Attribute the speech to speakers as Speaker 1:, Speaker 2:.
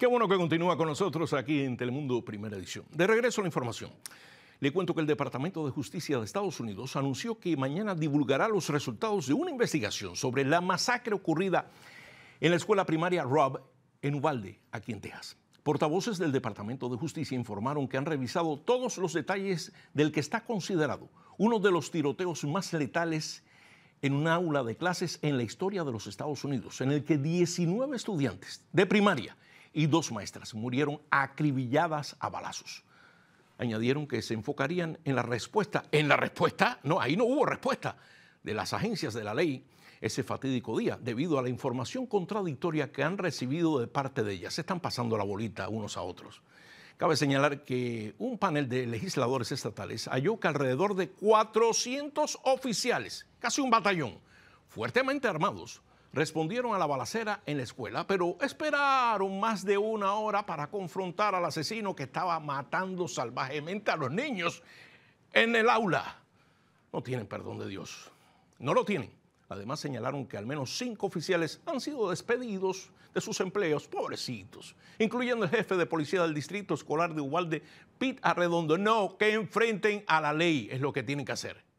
Speaker 1: Qué bueno que continúa con nosotros aquí en Telemundo Primera Edición. De regreso a la información. Le cuento que el Departamento de Justicia de Estados Unidos anunció que mañana divulgará los resultados de una investigación sobre la masacre ocurrida en la escuela primaria Rob en Uvalde, aquí en Texas. Portavoces del Departamento de Justicia informaron que han revisado todos los detalles del que está considerado uno de los tiroteos más letales en un aula de clases en la historia de los Estados Unidos, en el que 19 estudiantes de primaria y dos maestras murieron acribilladas a balazos. Añadieron que se enfocarían en la respuesta. En la respuesta, no, ahí no hubo respuesta de las agencias de la ley ese fatídico día, debido a la información contradictoria que han recibido de parte de ellas. Se están pasando la bolita unos a otros. Cabe señalar que un panel de legisladores estatales halló que alrededor de 400 oficiales, casi un batallón, fuertemente armados, respondieron a la balacera en la escuela, pero esperaron más de una hora para confrontar al asesino que estaba matando salvajemente a los niños en el aula. No tienen perdón de Dios. No lo tienen. Además señalaron que al menos cinco oficiales han sido despedidos de sus empleos, pobrecitos, incluyendo el jefe de policía del distrito escolar de Ubalde, Pete Arredondo. No, que enfrenten a la ley, es lo que tienen que hacer.